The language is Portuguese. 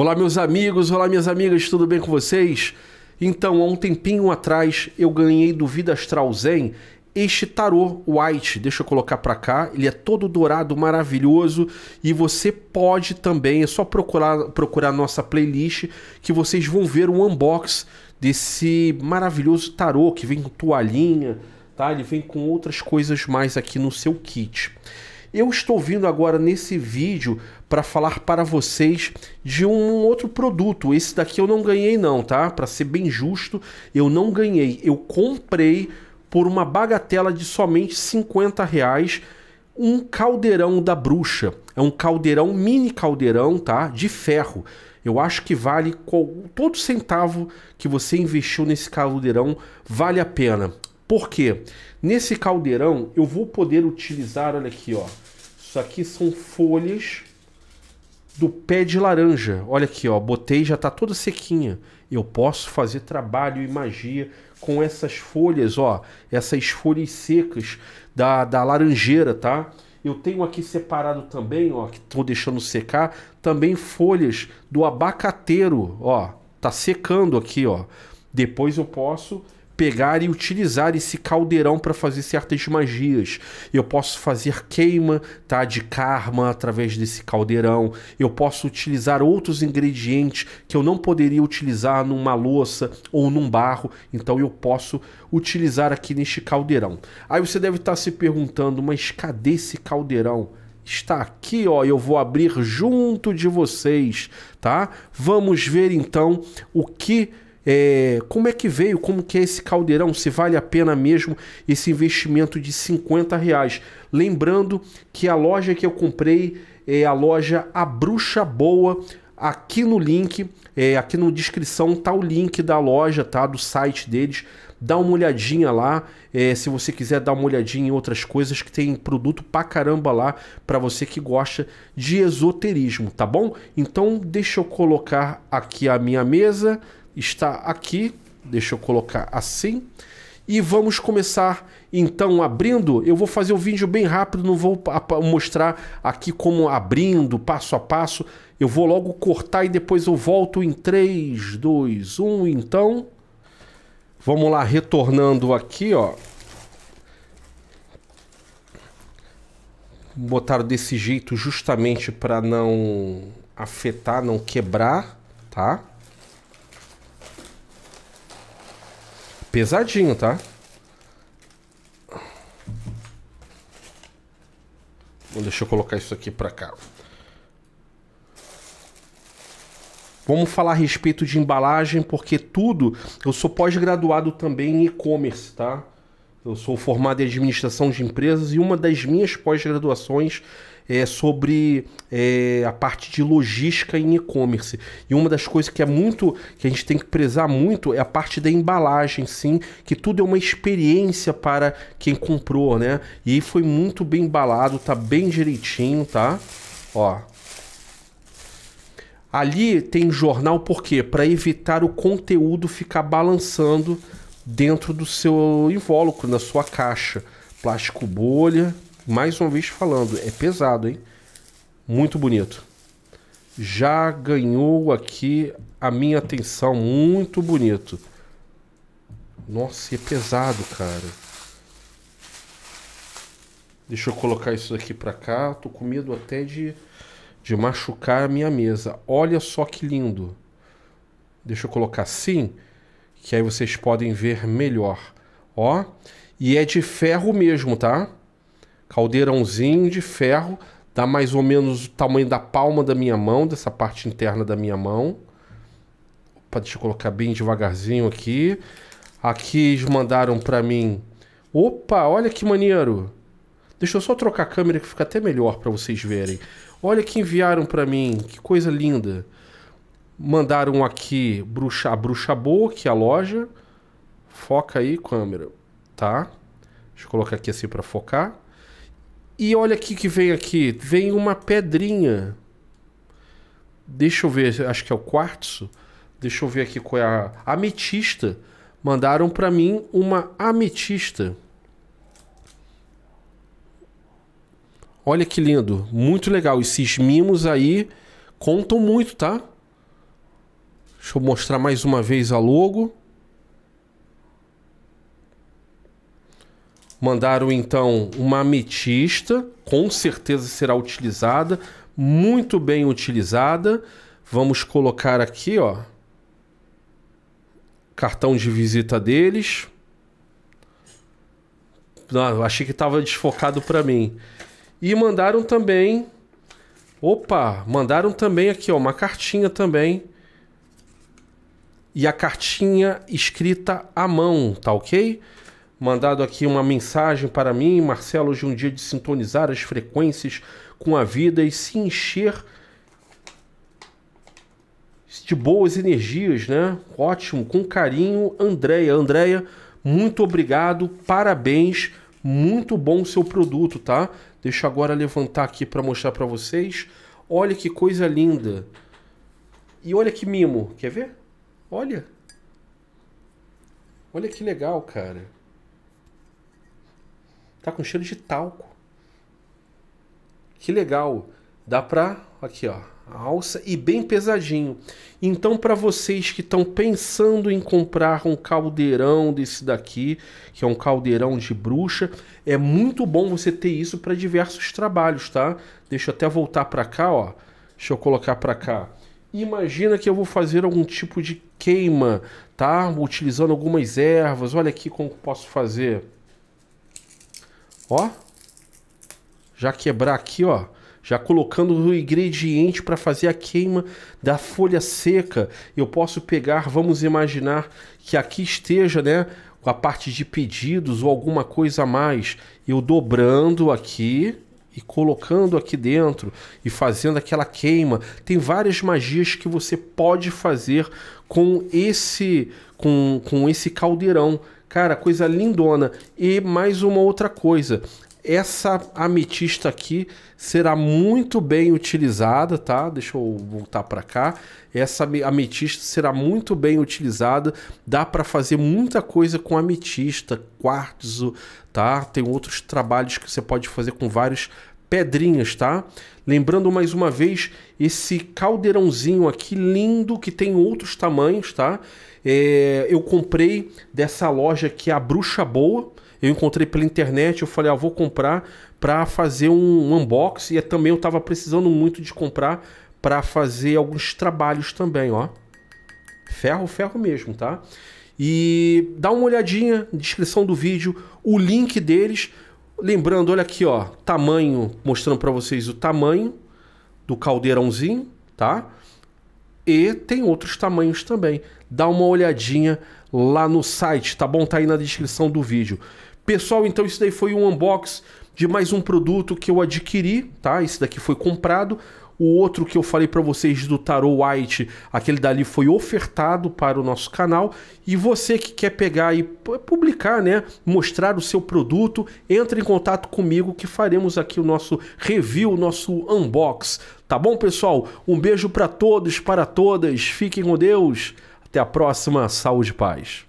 Olá, meus amigos, olá, minhas amigas, tudo bem com vocês? Então, há um tempinho atrás eu ganhei do Vida Astral Zen este tarô white. Deixa eu colocar para cá, ele é todo dourado, maravilhoso, e você pode também, é só procurar procurar nossa playlist que vocês vão ver um unbox desse maravilhoso tarô que vem com toalhinha, tá? Ele vem com outras coisas mais aqui no seu kit. Eu estou vindo agora nesse vídeo para falar para vocês de um outro produto. Esse daqui eu não ganhei não, tá? Para ser bem justo, eu não ganhei. Eu comprei por uma bagatela de somente 50 reais um caldeirão da bruxa. É um caldeirão, mini caldeirão, tá? De ferro. Eu acho que vale todo centavo que você investiu nesse caldeirão vale a pena. Porque Nesse caldeirão eu vou poder utilizar, olha aqui, ó. Isso aqui são folhas do pé de laranja. Olha aqui, ó, botei já está toda sequinha. Eu posso fazer trabalho e magia com essas folhas, ó, essas folhas secas da, da laranjeira, tá? Eu tenho aqui separado também, ó, que estou deixando secar, também folhas do abacateiro, ó, tá secando aqui, ó. Depois eu posso pegar e utilizar esse caldeirão para fazer certas magias. Eu posso fazer queima, tá, de karma através desse caldeirão. Eu posso utilizar outros ingredientes que eu não poderia utilizar numa louça ou num barro, então eu posso utilizar aqui neste caldeirão. Aí você deve estar tá se perguntando, mas cadê esse caldeirão? Está aqui, ó, eu vou abrir junto de vocês, tá? Vamos ver então o que é, como é que veio? Como que é esse caldeirão? Se vale a pena mesmo esse investimento de 50 reais? Lembrando que a loja que eu comprei é a loja A Bruxa Boa. Aqui no link, é, aqui na descrição tá o link da loja, tá? Do site deles dá uma olhadinha lá. É, se você quiser dar uma olhadinha em outras coisas, que tem produto pra caramba lá para você que gosta de esoterismo, tá bom? Então deixa eu colocar aqui a minha mesa está aqui. Deixa eu colocar assim. E vamos começar então abrindo. Eu vou fazer o vídeo bem rápido, não vou mostrar aqui como abrindo passo a passo. Eu vou logo cortar e depois eu volto em 3, 2, 1. Então, vamos lá, retornando aqui, ó. Botaram desse jeito justamente para não afetar, não quebrar, tá? pesadinho, tá? deixa eu colocar isso aqui pra cá. Vamos falar a respeito de embalagem, porque tudo. Eu sou pós-graduado também em e-commerce, tá? Eu sou formado em administração de empresas e uma das minhas pós-graduações é, sobre é, a parte de logística em e-commerce. E uma das coisas que é muito que a gente tem que prezar muito é a parte da embalagem, sim, que tudo é uma experiência para quem comprou, né? E foi muito bem embalado, tá bem direitinho, tá? Ó, Ali tem jornal por quê? Para evitar o conteúdo ficar balançando dentro do seu invólucro, na sua caixa. Plástico bolha, mais uma vez falando, é pesado, hein? Muito bonito. Já ganhou aqui a minha atenção, muito bonito. Nossa, é pesado, cara. Deixa eu colocar isso aqui para cá. Tô com medo até de, de machucar a minha mesa. Olha só que lindo. Deixa eu colocar assim, que aí vocês podem ver melhor. Ó, e é de ferro mesmo, tá? caldeirãozinho de ferro, dá mais ou menos o tamanho da palma da minha mão, dessa parte interna da minha mão. Opa, deixa eu colocar bem devagarzinho aqui. Aqui eles mandaram para mim. Opa, olha que maneiro. Deixa eu só trocar a câmera que fica até melhor para vocês verem. Olha que enviaram para mim, que coisa linda. Mandaram aqui bruxa, a bruxa boa, que é a loja. Foca aí, câmera, tá? Deixa eu colocar aqui assim para focar. E olha aqui que vem aqui. Vem uma pedrinha. Deixa eu ver, acho que é o quartzo. Deixa eu ver aqui qual é a ametista. Mandaram para mim uma ametista. Olha que lindo, muito legal. Esses mimos aí contam muito, tá? Deixa eu mostrar mais uma vez a logo. Mandaram então uma ametista, com certeza será utilizada, muito bem utilizada. Vamos colocar aqui, ó, cartão de visita deles. Não, ah, achei que estava desfocado para mim. E mandaram também. Opa, mandaram também aqui, ó, uma cartinha também. E a cartinha escrita à mão, tá ok? mandado aqui uma mensagem para mim, Marcelo, hoje é um dia de sintonizar as frequências com a vida e se encher de boas energias, né? Ótimo, com carinho, Andréia. Andréia, muito obrigado, parabéns, muito bom o seu produto, tá? Deixa eu agora levantar aqui para mostrar para vocês. Olha que coisa linda. E olha que mimo, quer ver? Olha. Olha que legal, cara. Tá com cheiro de talco. Que legal. Dá pra. Aqui, ó. alça e bem pesadinho. Então, para vocês que estão pensando em comprar um caldeirão desse daqui, que é um caldeirão de bruxa, é muito bom você ter isso para diversos trabalhos, tá? Deixa eu até voltar para cá, ó. Deixa eu colocar para cá. Imagina que eu vou fazer algum tipo de queima, tá? Utilizando algumas ervas. Olha aqui como posso fazer. Ó. Já quebrar aqui, ó. Já colocando o ingrediente para fazer a queima da folha seca. Eu posso pegar, vamos imaginar que aqui esteja, né? Com a parte de pedidos ou alguma coisa a mais. Eu dobrando aqui e colocando aqui dentro e fazendo aquela queima. Tem várias magias que você pode fazer com esse com, com esse caldeirão Cara, coisa lindona. E mais uma outra coisa. Essa ametista aqui será muito bem utilizada, tá? Deixa eu voltar para cá. Essa ametista será muito bem utilizada. Dá para fazer muita coisa com ametista, quartzo, tá? Tem outros trabalhos que você pode fazer com vários pedrinhas, tá? Lembrando mais uma vez esse caldeirãozinho aqui lindo que tem outros tamanhos, tá? É, eu comprei dessa loja que é a Bruxa Boa. Eu encontrei pela internet, eu falei, ah, vou comprar para fazer um, um unboxing. E é também eu estava precisando muito de comprar para fazer alguns trabalhos também, ó. Ferro, ferro mesmo, tá? E dá uma olhadinha na descrição do vídeo, o link deles Lembrando, olha aqui, ó, tamanho, mostrando para vocês o tamanho do caldeirãozinho, tá? E tem outros tamanhos também. Dá uma olhadinha lá no site, tá bom? Tá aí na descrição do vídeo. Pessoal, então isso daí foi um unbox de mais um produto que eu adquiri, tá? Esse daqui foi comprado. O outro que eu falei para vocês do Tarot White, aquele dali foi ofertado para o nosso canal. E você que quer pegar e publicar, né, mostrar o seu produto, entre em contato comigo que faremos aqui o nosso review, o nosso unbox. Tá bom, pessoal? Um beijo para todos, para todas. Fiquem com Deus. Até a próxima. Saúde e paz.